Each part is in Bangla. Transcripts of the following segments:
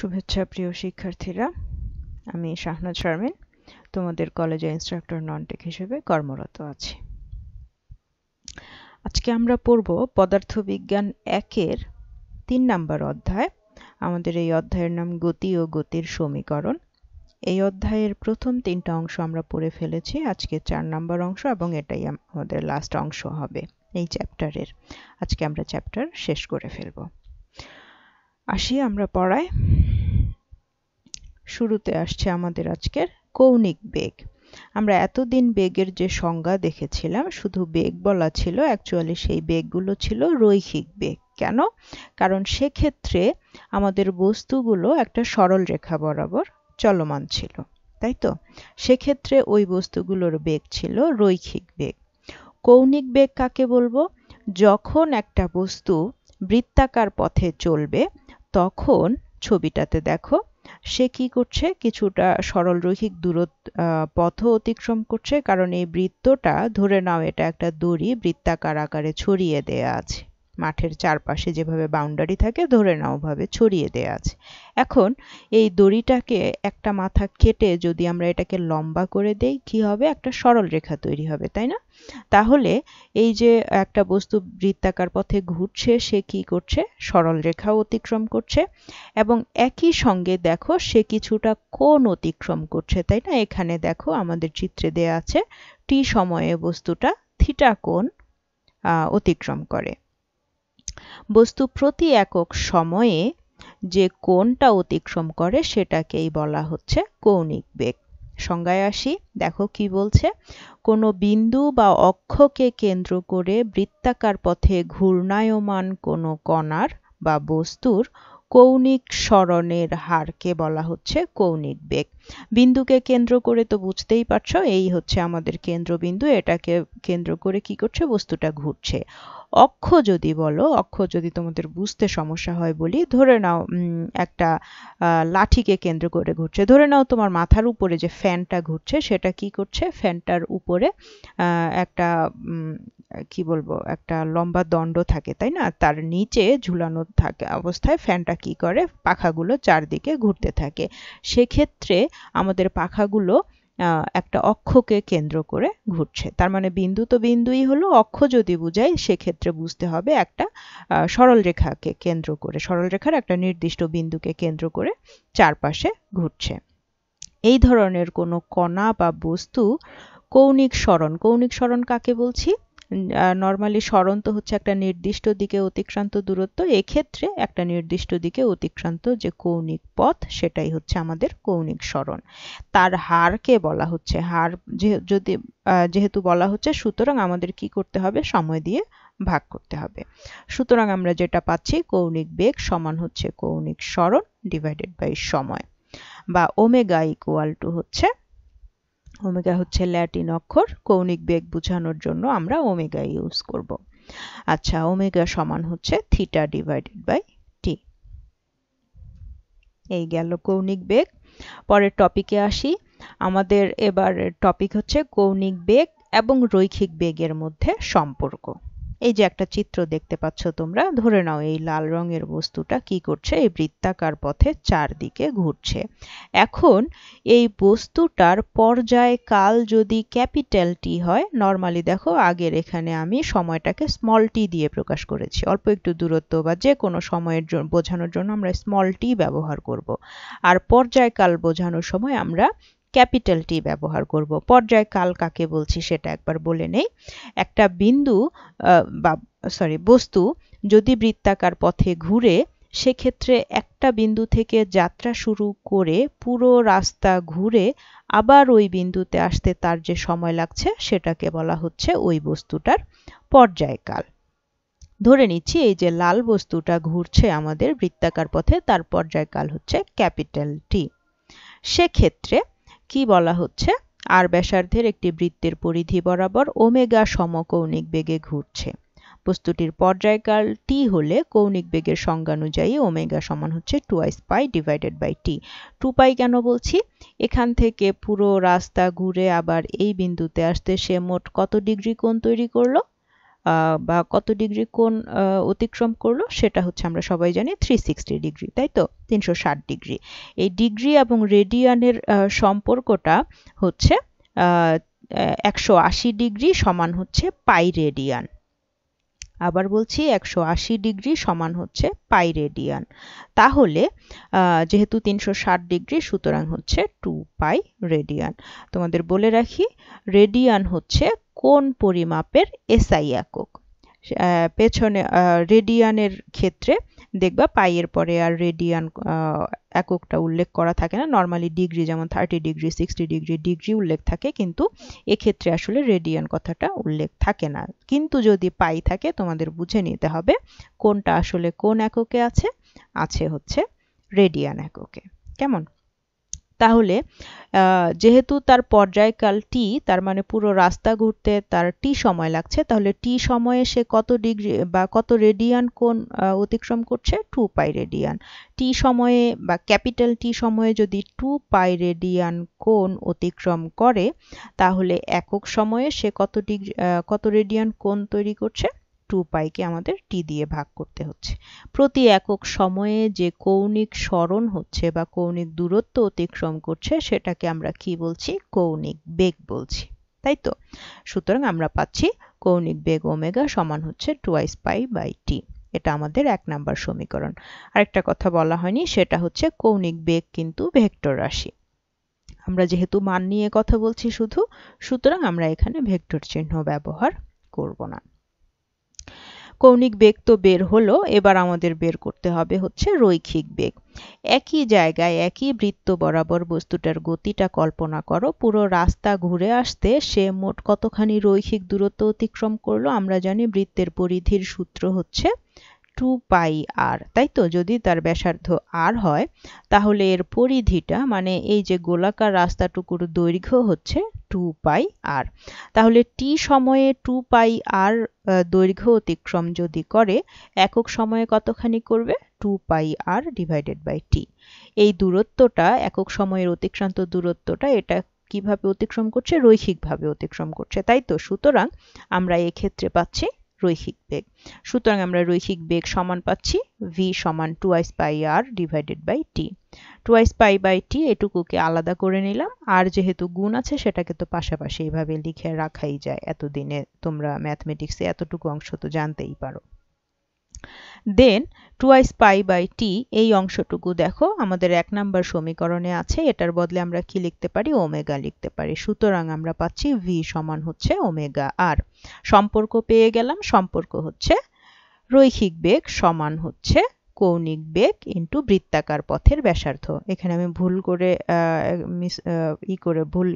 শুভেচ্ছা প্রিয় শিক্ষার্থীরা আমি শাহনাজ শারমিন তোমাদের কলেজে ইনস্ট্রাক্টর ননটেক হিসেবে কর্মরত আছি আজকে আমরা পড়ব পদার্থবিজ্ঞান একের তিন নাম্বার অধ্যায় আমাদের এই অধ্যায়ের নাম গতি ও গতির সমীকরণ এই অধ্যায়ের প্রথম তিনটা অংশ আমরা পড়ে ফেলেছি আজকে চার নাম্বার অংশ এবং এটাই আমাদের লাস্ট অংশ হবে এই চ্যাপ্টারের আজকে আমরা চ্যাপ্টার শেষ করে ফেলব আসি আমরা পড়ায় শুরুতে আসছে আমাদের আজকের কৌণিক বেগ আমরা এতদিন বেগের যে সংজ্ঞা দেখেছিলাম শুধু বেগ বলা ছিল অ্যাকচুয়ালি সেই বেগগুলো ছিল রৈখিক বেগ কেন কারণ সেক্ষেত্রে আমাদের বস্তুগুলো একটা সরল রেখা বরাবর চলমান ছিল তাই তো সেক্ষেত্রে ওই বস্তুগুলোর বেগ ছিল রৈখিক বেগ কৌণিক বেগ কাকে বলবো যখন একটা বস্তু বৃত্তাকার পথে চলবে তখন ছবিটাতে দেখো সে কি করছে কিছুটা সরলরৈখিক দূরত্ব পথ অতিক্রম করছে কারণ এই বৃত্তটা ধরে নাও এটা একটা দড়ি বৃত্তাকার আকারে ছড়িয়ে দেয়া আছে মাঠের চারপাশে যেভাবে বাউন্ডারি থাকে ধরে নাওভাবে ছড়িয়ে দেয়া আছে এখন এই দড়িটাকে একটা মাথা কেটে যদি আমরা এটাকে লম্বা করে দেই কি হবে একটা সরল রেখা তৈরি হবে তাই না তাহলে এই যে একটা বস্তু বৃত্তাকার পথে ঘুরছে সে কি করছে সরল রেখা অতিক্রম করছে এবং একই সঙ্গে দেখো সে কিছুটা কোন অতিক্রম করছে তাই না এখানে দেখো আমাদের চিত্রে দেয়া আছে টি সময়ে বস্তুটা থিটা কোণ অতিক্রম করে বস্তু প্রতি একক সময়ে যে কোণটা অতিক্রম করে সেটাকেই বলা হচ্ছে কৌণিক বেগ সংজ্ঞায় আসি দেখো কি বলছে কোনো বিন্দু বা অক্ষকে কেন্দ্র করে বৃত্তাকার পথে ঘূর্ণায়মান কোনো কণার বা বস্তুর কৌণিক সরণের হারকে বলা হচ্ছে কৌণিক বেগ বিন্দুকে কেন্দ্র করে তো বুঝতেই পারছ এই হচ্ছে আমাদের কেন্দ্রবিন্দু এটাকে কেন্দ্র করে কি করছে বস্তুটা ঘুরছে অক্ষ যদি বলো অক্ষ যদি তোমাদের বুঝতে সমস্যা হয় বলি ধরে নাও একটা লাঠিকে কেন্দ্র করে ঘুরছে ধরে নাও তোমার মাথার উপরে যে ফ্যানটা ঘুরছে সেটা কি করছে ফ্যানটার উপরে একটা কি বলবো একটা লম্বা দণ্ড থাকে তাই না তার নিচে ঝুলানো থাকে অবস্থায় ফ্যানটা কি করে পাখাগুলো চারদিকে ঘুরতে থাকে সেক্ষেত্রে আমাদের পাখাগুলো একটা অক্ষকে কেন্দ্র করে ঘুরছে তার মানে বিন্দু তো বিন্দুই হলো অক্ষ যদি বুঝাই সেক্ষেত্রে বুঝতে হবে একটা সরল রেখাকে কেন্দ্র করে সরল রেখার একটা নির্দিষ্ট বিন্দুকে কেন্দ্র করে চারপাশে ঘুরছে এই ধরনের কোনো কণা বা বস্তু কৌণিক সরণ কৌণিক সরণ কাকে বলছি নর্মালি সরন্ত হচ্ছে একটা নির্দিষ্ট দিকে অতিক্রান্ত দূরত্ব এক্ষেত্রে একটা নির্দিষ্ট দিকে অতিক্রান্ত যে কৌণিক পথ সেটাই হচ্ছে আমাদের কৌণিক সরণ তার হারকে বলা হচ্ছে হার যদি যেহেতু বলা হচ্ছে সুতরাং আমাদের কি করতে হবে সময় দিয়ে ভাগ করতে হবে সুতরাং আমরা যেটা পাচ্ছি কৌণিক বেগ সমান হচ্ছে কৌণিক সরণ ডিভাইডেড বাই সময় বা ওমেগা ইকুয়াল টু হচ্ছে ওমেগা হচ্ছে ল্যাটিন অক্ষর কৌণিক বেগ বোঝানোর জন্য আমরা ওমেগা ইউজ করব আচ্ছা ওমেগা সমান হচ্ছে থিটা ডিভাইডেড বাই টি এই গেল কৌণিক বেগ পরের টপিকে আসি আমাদের এবার টপিক হচ্ছে কৌণিক বেগ এবং রৈখিক বেগের মধ্যে সম্পর্ক এই যে একটা চিত্র দেখতে পাচ্ছ তোমরা ধরে নাও এই লাল রঙের বস্তুটা কি করছে এই বৃত্তাকার পথে চারদিকে ঘুরছে এখন এই বস্তুটার পর্যায়কাল যদি ক্যাপিটাল টি হয় নর্মালি দেখো আগের এখানে আমি সময়টাকে স্মল টি দিয়ে প্রকাশ করেছি অল্প একটু দূরত্ব বা যে কোনো সময়ের জন্য বোঝানোর জন্য আমরা স্মল টি ব্যবহার করব আর পর্যায়কাল বোঝানোর সময় আমরা ক্যাপিটাল টি ব্যবহার করব পর্যায়কাল কাকে বলছি সেটা একবার বলে নেই একটা বিন্দু বা সরি বস্তু যদি বৃত্তাকার পথে ঘুরে সেক্ষেত্রে একটা বিন্দু থেকে যাত্রা শুরু করে পুরো রাস্তা ঘুরে আবার ওই বিন্দুতে আসতে তার যে সময় লাগছে সেটাকে বলা হচ্ছে ওই বস্তুটার পর্যায়কাল ধরে নিচ্ছি এই যে লাল বস্তুটা ঘুরছে আমাদের বৃত্তাকার পথে তার পর্যায়কাল হচ্ছে ক্যাপিটাল টি সেক্ষেত্রে কি বলা হচ্ছে আর ব্যাসার্ধের একটি বৃত্তের পরিধি বরাবর ওমেগা সমকৌণিক বেগে ঘুরছে বস্তুটির পর্যায়কাল টি হলে কৌণিক বেগের সংজ্ঞানুযায়ী ওমেগা সমান হচ্ছে twice pi divided by T two pi কেন বলছি এখান থেকে পুরো রাস্তা ঘুরে আবার এই বিন্দুতে আসতে সে মোট কত ডিগ্রি কোণ তৈরি করলো বা কত ডিগ্রি কোন অতিক্রম করলো সেটা হচ্ছে আমরা সবাই জানি থ্রি সিক্সটি ডিগ্রি তাই তো তিনশো ষাট ডিগ্রি এই ডিগ্রি এবং রেডিয়ানের সম্পর্কটা হচ্ছে একশো আশি ডিগ্রি সমান হচ্ছে পাই রেডিয়ান আবার বলছি একশো আশি ডিগ্রি সমান হচ্ছে পাই রেডিয়ান তাহলে যেহেতু তিনশো ষাট ডিগ্রি সুতরাং হচ্ছে টু পাই রেডিয়ান তোমাদের বলে রাখি রেডিয়ান হচ্ছে কোন পরিমাপের এসআই একক পেছনে রেডিয়ানের ক্ষেত্রে দেখবা পাইয়ের পরে আর রেডিয়ান এককটা উল্লেখ করা থাকে না নর্মালি ডিগ্রি যেমন thirty degree sixty degree degree উল্লেখ থাকে কিন্তু এক্ষেত্রে আসলে রেডিয়ান কথাটা উল্লেখ থাকে না কিন্তু যদি পাই থাকে তোমাদের বুঝে নিতে হবে কোনটা আসলে কোন এককে আছে আছে হচ্ছে রেডিয়ান এককে কেমন তাহলে যেহেতু তার পর্যায়কাল টি তার মানে পুরো রাস্তা ঘুরতে তার টি সময় লাগছে তাহলে টি সময়ে সে কত ডিগ্রি বা কত রেডিয়ান কোন অতিক্রম করছে টু পাই রেডিয়ান টি সময়ে বা ক্যাপিটাল টি সময়ে যদি টু পাই রেডিয়ান কোন অতিক্রম করে তাহলে একক সময়ে সে কত ডিগ্রি কত রেডিয়ান কোন তৈরি করছে টু পাইকে আমাদের টি দিয়ে ভাগ করতে হচ্ছে প্রতি একক সময়ে যে কৌণিক স্মরণ হচ্ছে বা কৌণিক দূরত্ব অতিক্রম করছে সেটাকে আমরা কি বলছি কৌণিক বেগ বলছি তাই তো সুতরাং আমরা পাচ্ছি কৌণিক বেগ ওমেগা সমান হচ্ছে টুয়াইস পাই বাই টি এটা আমাদের এক নাম্বার সমীকরণ আরেকটা কথা বলা হয়নি সেটা হচ্ছে কৌণিক বেগ কিন্তু ভেক্টর রাশি আমরা যেহেতু মান নিয়ে কথা বলছি শুধু সুতরাং আমরা এখানে ভেক্টর চিহ্ন ব্যবহার করব না কৌণিক বেগ তো বের হলো এবার আমাদের বের করতে হবে হচ্ছে রৈখিক বেগ একই জায়গায় একই বৃত্ত বরাবর বস্তুটার গতিটা কল্পনা করো পুরো রাস্তা ঘুরে আসতে সে মোট কতখানি রৈখিক দূরত্ব অতিক্রম করলো আমরা জানি বৃত্তের পরিধির সূত্র হচ্ছে টু পাই আর তাই তো যদি তার ব্যাসার্ধ আর হয় তাহলে এর পরিধিটা মানে এই যে গোলাকার রাস্তাটুকুর দৈর্ঘ্য হচ্ছে টু পাই আর তাহলে টি সময়ে টু পাই আর দৈর্ঘ্য অতিক্রম যদি করে একক সময়ে কতখানি করবে two pi R divided by T এই দূরত্বটা একক সময়ের অতিক্রান্ত দূরত্বটা এটা কিভাবে অতিক্রম করছে রৈখিকভাবে অতিক্রম করছে তাই তো সুতরাং আমরা এক্ষেত্রে পাচ্ছি রৈখিক বেগ সুতরাং আমরা রৈখিক বেগ সমান পাচ্ছি ভি সমান twice pi R divided by T twice pi by T এটুকুকে আলাদা করে নিলাম আর যেহেতু গুণ আছে সেটাকে তো পাশাপাশি এইভাবে লিখে রাখাই যায় এতদিনে তোমরা ম্যাথমেটিক্সে এতটুকু অংশ তো জানতেই পারো দেন two twice pi by T এই অংশটুকু দেখো আমাদের এক নাম্বার সমীকরণে আছে এটার বদলে আমরা কি লিখতে পারি ওমেগা লিখতে পারি সুতরাং আমরা পাচ্ছি ভি সমান হচ্ছে ওমেগা আর সম্পর্ক পেয়ে গেলাম সম্পর্ক হচ্ছে রৈখিক বেগ সমান হচ্ছে কৌণিক বেগ ইন্টু বৃত্তাকার পথের ব্যাসার্ধ এখানে আমি ভুল করে মিস ই করে ভুল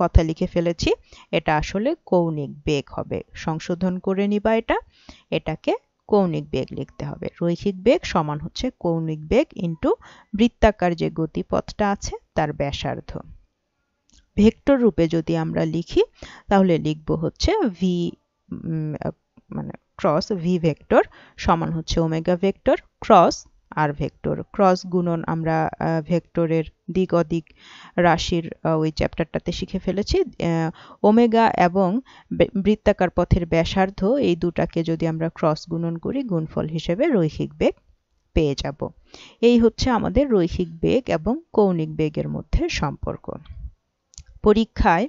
কথা লিখে ফেলেছি এটা আসলে কৌণিক বেগ হবে সংশোধন করে নিবা এটা এটাকে কৌণিক বেগ লিখতে হবে রৈখিক বেগ সমান হচ্ছে কৌণিক বেগ ইন্টু বৃত্তাকার যে গতিপথটা আছে তার ব্যাসার্ধ ভেক্টর রূপে যদি আমরা লিখি তাহলে লিখব হচ্ছে ভি মানে ক্রস ভি ভেক্টর সমান হচ্ছে omega vector cross R vector cross গুণন আমরা ভেক্টরের দিক অদিক রাশির ওই চ্যাপ্টারটাতে শিখে ফেলেছি ওমেগা এবং বৃত্তাকার পথের ব্যাসার্ধ এই দুটাকে যদি আমরা ক্রস গুণন করি গুণফল হিসেবে রৈখিক বেগ পেয়ে যাব এই হচ্ছে আমাদের রৈখিক বেগ এবং কৌণিক বেগের মধ্যে সম্পর্ক পরীক্ষায়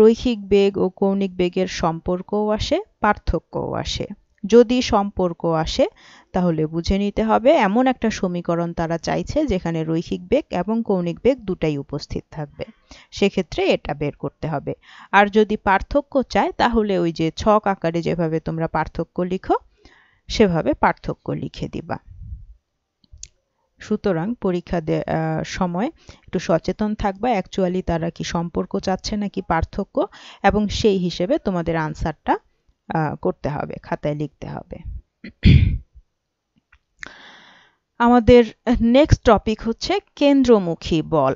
রৈখিক বেগ ও কৌণিক বেগের সম্পর্কও আসে পার্থক্যও আসে যদি সম্পর্ক আসে তাহলে বুঝে নিতে হবে এমন একটা সমীকরণ তারা চাইছে যেখানে রৈখিক বেগ এবং কৌণিক বেগ দুটাই উপস্থিত থাকবে সেক্ষেত্রে এটা বের করতে হবে আর যদি পার্থক্য চায় তাহলে ওই যে ছক আকারে যেভাবে তোমরা পার্থক্য লিখো সেভাবে পার্থক্য লিখে দিবা সুতরাং পরীক্ষা সময় একটু সচেতন থাকবা অ্যাকচুয়ালি তারা কি সম্পর্ক চাচ্ছে নাকি পার্থক্য এবং সেই হিসেবে তোমাদের আনসারটা করতে হবে খাতায় লিখতে হবে আমাদের নেক্সট টপিক হচ্ছে কেন্দ্রমুখী বল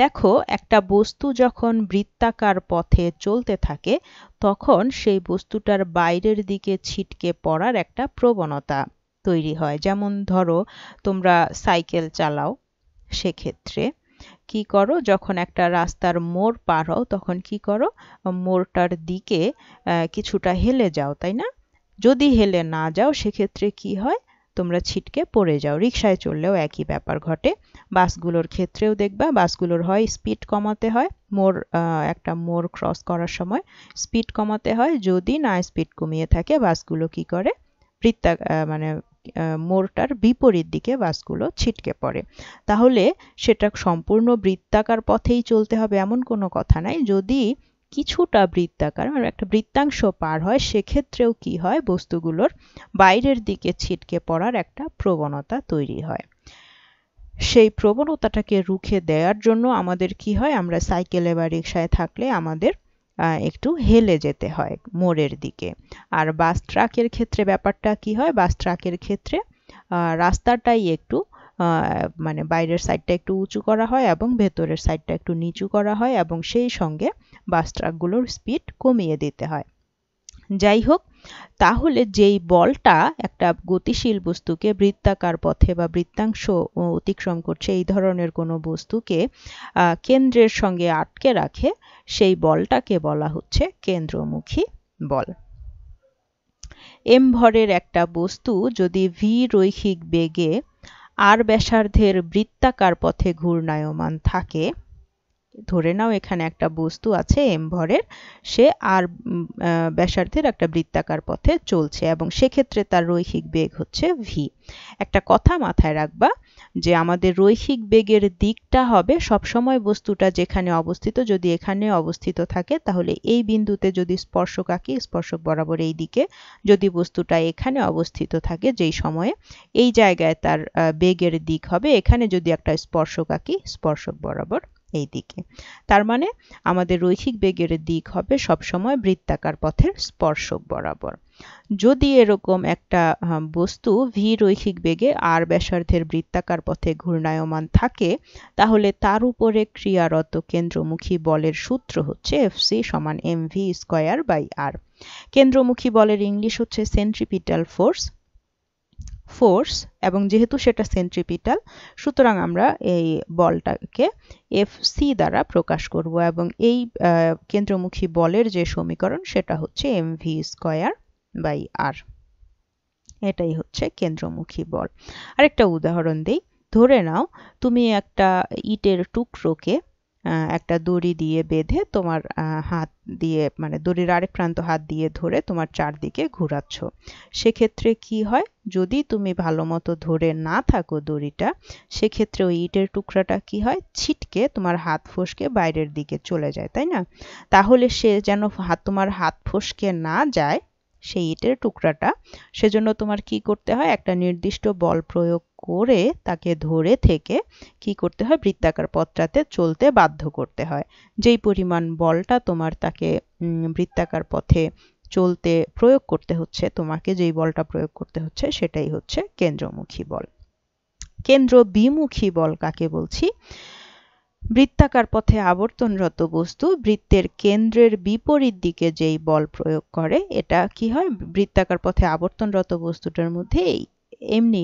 দেখো একটা বস্তু যখন বৃত্তাকার পথে চলতে থাকে তখন সেই বস্তুটার বাইরের দিকে ছিটকে পড়ার একটা প্রবণতা তৈরি হয় যেমন ধরো তোমরা সাইকেল চালাও সেক্ষেত্রে কি করো যখন একটা রাস্তার মোড় পার হও তখন কি করো মোড়টার দিকে কিছুটা হেলে যাও তাই না যদি হেলে না যাও সেক্ষেত্রে কি হয় তোমরা ছিটকে পড়ে যাও রিক্সায় চললেও একই ব্যাপার ঘটে বাসগুলোর ক্ষেত্রেও দেখবা বাসগুলোর হয় স্পিড কমাতে হয় মোর একটা মোর ক্রস করার সময় স্পিড কমাতে হয় যদি না স্পিড কমিয়ে থাকে বাসগুলো কি করে বৃত্তা মানে মোড়টার বিপরীত দিকে বাসগুলো ছিটকে পড়ে তাহলে সেটা সম্পূর্ণ বৃত্তাকার পথেই চলতে হবে এমন কোনো কথা নাই যদি কিছুটা বৃত্তাকার মানে একটা বৃত্তাংশ পার হয় সেক্ষেত্রেও কি হয় বস্তুগুলোর বাইরের দিকে ছিটকে পড়ার একটা প্রবণতা তৈরি হয় সেই প্রবণতাটাকে রুখে দেওয়ার জন্য আমাদের কি হয় আমরা সাইকেলে বা রিক্সায় থাকলে আমাদের একটু হেলে যেতে হয় মোড়ের দিকে আর বাস ট্রাকের ক্ষেত্রে ব্যাপারটা কি হয় বাস ট্রাকের ক্ষেত্রে রাস্তাটাই একটু মানে বাইরের সাইডটা একটু উঁচু করা হয় এবং ভেতরের সাইডটা একটু নিচু করা হয় এবং সেই সঙ্গে বাস ট্রাকগুলোর স্পিড কমিয়ে দিতে হয় যাই হোক তাহলে যেই বলটা একটা গতিশীল বস্তুকে বৃত্তাকার পথে বা বৃত্তাংশ অতিক্রম করছে এই ধরনের কোনো বস্তুকে কেন্দ্রের সঙ্গে আটকে রাখে সেই বলটাকে বলা হচ্ছে কেন্দ্রমুখী বল এম ভরের একটা বস্তু যদি ভি রৈখিক বেগে আর ব্যাসার্ধের বৃত্তাকার পথে ঘূর্ণায়মান থাকে ধরে নাও এখানে একটা বস্তু আছে এম ভরের সে আর ব্যাসার্ধের একটা বৃত্তাকার পথে চলছে এবং সেক্ষেত্রে তার রৈখিক বেগ হচ্ছে ভি একটা কথা মাথায় রাখবা যে আমাদের রৈখিক বেগের দিকটা হবে সবসময় বস্তুটা যেখানে অবস্থিত যদি এখানে অবস্থিত থাকে তাহলে এই বিন্দুতে যদি স্পর্শক আঁকি স্পর্শক বরাবর এই দিকে যদি বস্তুটা এখানে অবস্থিত থাকে যেই সময়ে এই জায়গায় তার বেগের দিক হবে এখানে যদি একটা স্পর্শক আঁকি স্পর্শক বরাবর এই দিকে তার মানে আমাদের রৈখিক বেগের দিক হবে সবসময় বৃত্তাকার পথের স্পর্শক বরাবর যদি এরকম একটা বস্তু ভি রৈখিক বেগে আর ব্যাসার্ধের বৃত্তাকার পথে ঘূর্ণায়মান থাকে তাহলে তার উপরে ক্রিয়ারত কেন্দ্রমুখী বলের সূত্র হচ্ছে এফ সি সমান M V square by R কেন্দ্রমুখী বলের ইংলিশ হচ্ছে সেন্ট্রিপিটাল ফোর্স ফোর্স এবং যেহেতু সেটা সেন্ট্রিপিটাল সুতরাং আমরা এই বলটাকে এফ সি দ্বারা প্রকাশ করব এবং এই কেন্দ্রমুখী বলের যে সমীকরণ সেটা হচ্ছে M V square by R এটাই হচ্ছে কেন্দ্রমুখী বল আরেকটা উদাহরণ দিই ধরে নাও তুমি একটা ইটের টুকরোকে একটা দড়ি দিয়ে বেঁধে তোমার হাত দিয়ে মানে দড়ির আরেক প্রান্ত হাত দিয়ে ধরে তোমার চারদিকে ঘুরাচ্ছ সেক্ষেত্রে কি হয় যদি তুমি ভালো মতো ধরে না থাকো দড়িটা সেক্ষেত্রে ওই ইটের টুকরাটা কি হয় ছিটকে তোমার হাত ফসকে বাইরের দিকে চলে যায় তাই না তাহলে সে যেন হাত তোমার হাত ফসকে না যায় সেই ইটের টুকরাটা সেজন্য তোমার কি করতে হয় একটা নির্দিষ্ট বল প্রয়োগ করে তাকে ধরে থেকে কি করতে হয় বৃত্তাকার পথটাতে চলতে বাধ্য করতে হয় যেই পরিমাণ বলটা তোমার তাকে বৃত্তাকার পথে চলতে প্রয়োগ করতে হচ্ছে তোমাকে যেই বলটা প্রয়োগ করতে হচ্ছে সেটাই হচ্ছে কেন্দ্রমুখী বল কেন্দ্র বিমুখী বল কাকে বলছি বৃত্তাকার পথে আবর্তনরত বস্তু বৃত্তের কেন্দ্রের বিপরীত দিকে যেই বল প্রয়োগ করে এটা কি হয় বৃত্তাকার পথে আবর্তনরত বস্তুটার মধ্যে এমনি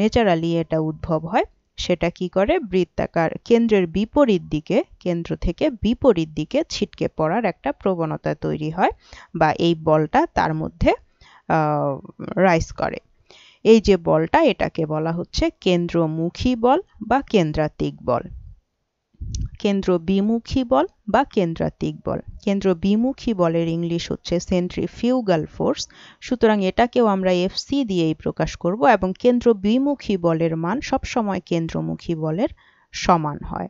নেচারালি এটা উদ্ভব হয় সেটা কি করে বৃত্তাকার কেন্দ্রের বিপরীত দিকে কেন্দ্র থেকে বিপরীত দিকে ছিটকে পড়ার একটা প্রবণতা তৈরি হয় বা এই বলটা তার মধ্যে রাইস করে এই যে বলটা এটাকে বলা হচ্ছে কেন্দ্রমুখী বল বা কেন্দ্রাতিক বল কেন্দ্র বিমুখী বল বা কেন্দ্রাতিক বল কেন্দ্র বিমুখী বলের ইংলিশ হচ্ছে সেন্ট্রিফিউগাল ফোর্স সুতরাং এটাকেও আমরা এফসি দিয়েই প্রকাশ করব এবং কেন্দ্র বিমুখী বলের মান সবসময় কেন্দ্রমুখী বলের সমান হয়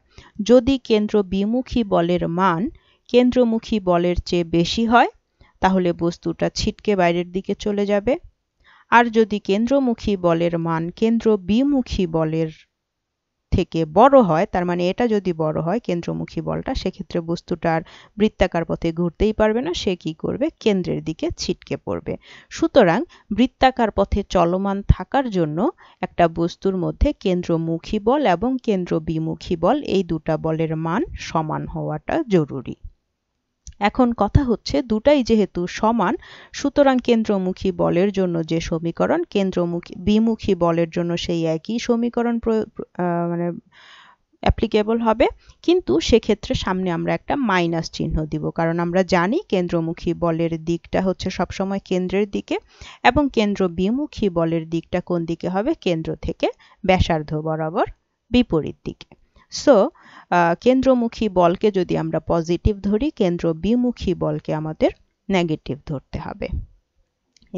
যদি কেন্দ্র বিমুখী বলের মান কেন্দ্রমুখী বলের চেয়ে বেশি হয় তাহলে বস্তুটা ছিটকে বাইরের দিকে চলে যাবে আর যদি কেন্দ্রমুখী বলের মান কেন্দ্র বিমুখী বলের থেকে বড় হয় তার মানে এটা যদি বড় হয় কেন্দ্রমুখী বলটা সেক্ষেত্রে বস্তুটার বৃত্তাকার পথে ঘুরতেই পারবে না সে কি করবে কেন্দ্রের দিকে ছিটকে পড়বে সুতরাং বৃত্তাকার পথে চলমান থাকার জন্য একটা বস্তুর মধ্যে কেন্দ্রমুখী বল এবং কেন্দ্র বিমুখী বল এই দুটা বলের মান সমান হওয়াটা জরুরি এখন কথা হচ্ছে দুটাই যেহেতু সমান সুতরাং কেন্দ্রমুখী বলের জন্য যে সমীকরণ কেন্দ্রমুখী বিমুখী বলের জন্য সেই একই সমীকরণ মানে অ্যাপ্লিকেবল হবে কিন্তু সেক্ষেত্রে সামনে আমরা একটা মাইনাস চিহ্ন দিব কারণ আমরা জানি কেন্দ্রমুখী বলের দিকটা হচ্ছে সবসময় কেন্দ্রের দিকে এবং কেন্দ্র বিমুখী বলের দিকটা কোন দিকে হবে কেন্দ্র থেকে ব্যাসার্ধ বরাবর বিপরীত দিকে সো কেন্দ্রমুখী বলকে যদি আমরা পজিটিভ ধরি কেন্দ্র বিমুখী বলকে আমাদের নেগেটিভ ধরতে হবে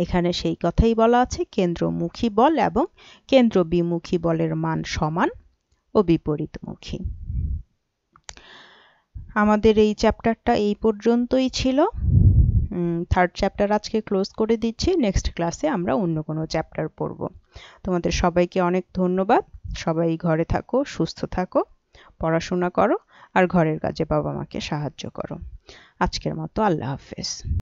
এখানে সেই কথাই বলা আছে কেন্দ্রমুখী বল এবং কেন্দ্র বিমুখী বলের মান সমান ও বিপরীতমুখী আমাদের এই চ্যাপ্টারটা এই পর্যন্তই ছিল থার্ড চ্যাপ্টার আজকে ক্লোজ করে দিচ্ছি নেক্সট ক্লাসে আমরা অন্য কোনো চ্যাপ্টার পড়ব তোমাদের সবাইকে অনেক ধন্যবাদ সবাই ঘরে থাকো সুস্থ থাকো পড়াশোনা করো আর ঘরের কাজে বাবা মাকে সাহায্য করো আজকের মতো আল্লাহ হাফেজ